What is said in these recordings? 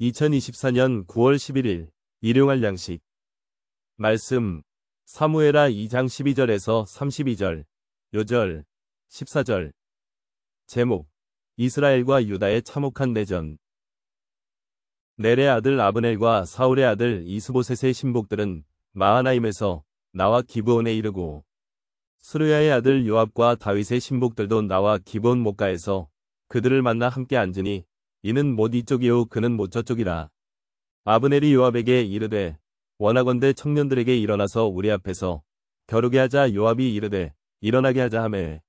2024년 9월 11일 일용할 양식 말씀 사무에라 2장 12절에서 32절 요절 14절 제목 이스라엘과 유다의 참혹한 내전 넬의 아들 아브넬과 사울의 아들 이스보셋의 신복들은 마하나임에서 나와 기브온에 이르고 수르야의 아들 요압과 다윗의 신복들도 나와 기브온 목가에서 그들을 만나 함께 앉으니 이는 못 이쪽이요 그는 못 저쪽이라. 아브넬이 요압에게 이르되 원하건대 청년들에게 일어나서 우리 앞에서 겨루게 하자 요압이 이르되 일어나게 하자 하매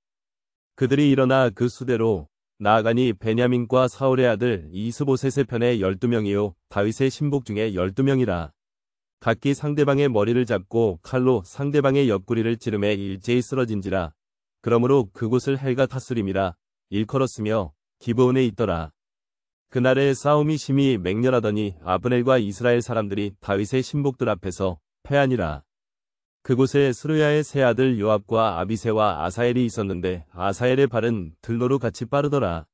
그들이 일어나 그 수대로 나아가니 베냐민과 사울의 아들 이스보셋의 편에 12명이요 다윗의 신복 중에 12명이라 각기 상대방의 머리를 잡고 칼로 상대방의 옆구리를 찌름해 일제히 쓰러진지라 그러므로 그곳을 헬가 타스림이라 일컬었으며 기브온에 있더라 그날의 싸움이 심히 맹렬하더니 아브넬과 이스라엘 사람들이 다윗의 신복들 앞에서 패하니라. 그곳에 스루야의 세 아들 요압과 아비세와 아사엘이 있었는데 아사엘의 발은 들노로 같이 빠르더라.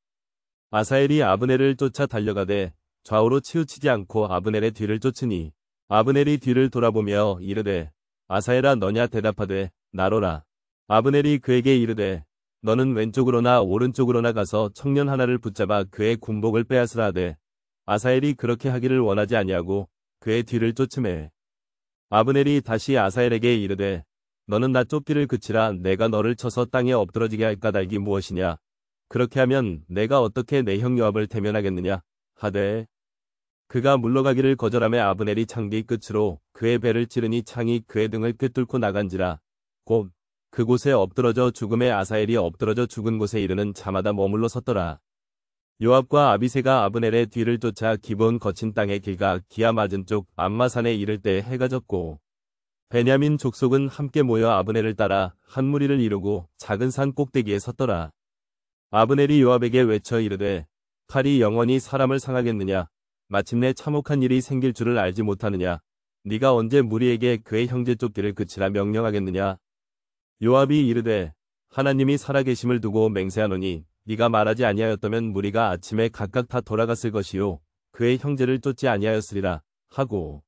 아사엘이 아브넬을 쫓아 달려가되 좌우로 치우치지 않고 아브넬의 뒤를 쫓으니 아브넬이 뒤를 돌아보며 이르되 아사엘아 너냐 대답하되 나로라. 아브넬이 그에게 이르되 너는 왼쪽으로나 오른쪽으로나 가서 청년 하나를 붙잡아 그의 군복을 빼앗으라 하되 아사엘이 그렇게 하기를 원하지 아니하고 그의 뒤를 쫓음에 아브넬이 다시 아사엘에게 이르되 너는 나 쫓기를 그치라 내가 너를 쳐서 땅에 엎드러지게 할까닭기 무엇이냐 그렇게 하면 내가 어떻게 내 형 요압을 대면하겠느냐 하되 그가 물러가기를 거절함에 아브넬이 창기 끝으로 그의 배를 찌르니 창이 그의 등을 꿰뚫고 나간지라 곧 그곳에 엎드러져 죽음의 아사엘이 엎드러져 죽은 곳에 이르는 자마다 머물러 섰더라. 요압과 아비세가 아브넬의 뒤를 쫓아 기본 거친 땅의 길과 기아 맞은 쪽 암마산에 이를 때 해가 졌고 베냐민 족속은 함께 모여 아브넬을 따라 한 무리를 이루고 작은 산 꼭대기에 섰더라. 아브넬이 요압에게 외쳐 이르되 칼이 영원히 사람을 상하겠느냐 마침내 참혹한 일이 생길 줄을 알지 못하느냐 네가 언제 무리에게 그의 형제 쪽길을 그치라 명령하겠느냐 요압이 이르되 하나님이 살아계심을 두고 맹세하노니 네가 말하지 아니하였다면 무리가 아침에 각각 다 돌아갔을 것이요 그의 형제를 쫓지 아니하였으리라 하고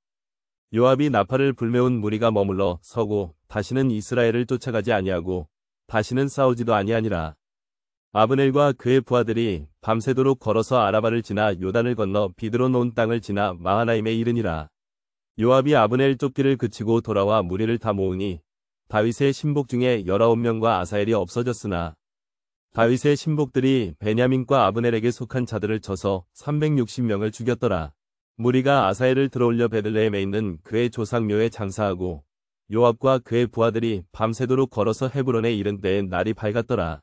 요압이 나팔을 불매운 무리가 머물러 서고 다시는 이스라엘을 쫓아가지 아니하고 다시는 싸우지도 아니하니라 아브넬과 그의 부하들이 밤새도록 걸어서 아라바를 지나 요단을 건너 비드론 온 땅을 지나 마하나임에 이르니라 요압이 아브넬 쫓기를 그치고 돌아와 무리를 다 모으니 다윗의 신복 중에 19명과 아사엘이 없어졌으나 다윗의 신복들이 베냐민과 아브넬에게 속한 자들을 쳐서 360명을 죽였더라. 무리가 아사엘을 들어올려 베들레헴에 있는 그의 조상묘에 장사하고 요압과 그의 부하들이 밤새도록 걸어서 헤브론에 이른 때에 날이 밝았더라.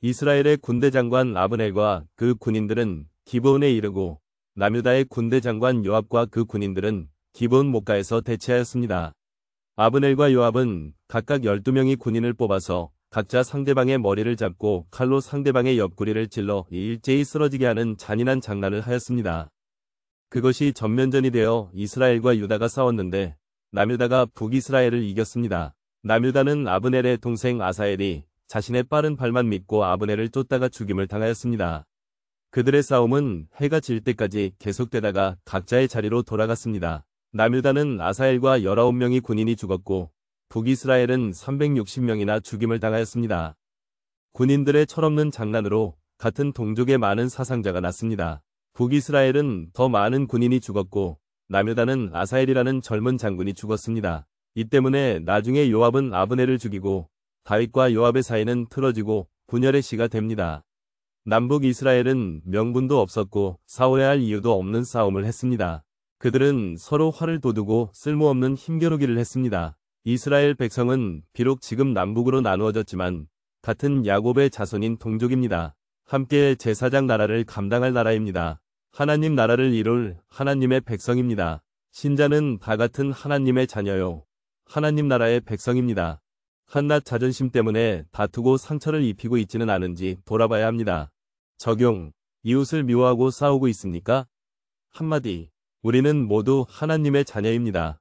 이스라엘의 군대 장관 아브넬과 그 군인들은 기브온에 이르고 남유다의 군대 장관 요압과 그 군인들은 기브온 목가에서 대치하였습니다. 아브넬과 요압은 각각 12명의 군인을 뽑아서 각자 상대방의 머리를 잡고 칼로 상대방의 옆구리를 찔러 일제히 쓰러지게 하는 잔인한 장난을 하였습니다. 그것이 전면전이 되어 이스라엘과 유다가 싸웠는데 남유다가 북이스라엘을 이겼습니다. 남유다는 아브넬의 동생 아사엘이 자신의 빠른 발만 믿고 아브넬을 쫓다가 죽임을 당하였습니다. 그들의 싸움은 해가 질 때까지 계속되다가 각자의 자리로 돌아갔습니다. 남유다는 아사엘과 19명이 군인이 죽었고 북이스라엘은 360명이나 죽임을 당하였습니다. 군인들의 철없는 장난으로 같은 동족의 많은 사상자가 났습니다. 북이스라엘은 더 많은 군인이 죽었고 남유다는 아사엘이라는 젊은 장군이 죽었습니다. 이 때문에 나중에 요압은 아브네를 죽이고 다윗과 요압의 사이는 틀어지고 분열의 시가 됩니다. 남북 이스라엘은 명분도 없었고 싸워야 할 이유도 없는 싸움을 했습니다. 그들은 서로 화를 돋우고 쓸모없는 힘겨루기를 했습니다. 이스라엘 백성은 비록 지금 남북으로 나누어졌지만 같은 야곱의 자손인 동족입니다. 함께 제사장 나라를 감당할 나라입니다. 하나님 나라를 이룰 하나님의 백성입니다. 신자는 다 같은 하나님의 자녀요. 하나님 나라의 백성입니다. 한낱 자존심 때문에 다투고 상처를 입히고 있지는 않은지 돌아봐야 합니다. 적용. 이웃을 미워하고 싸우고 있습니까? 한마디. 우리는 모두 하나님의 자녀입니다.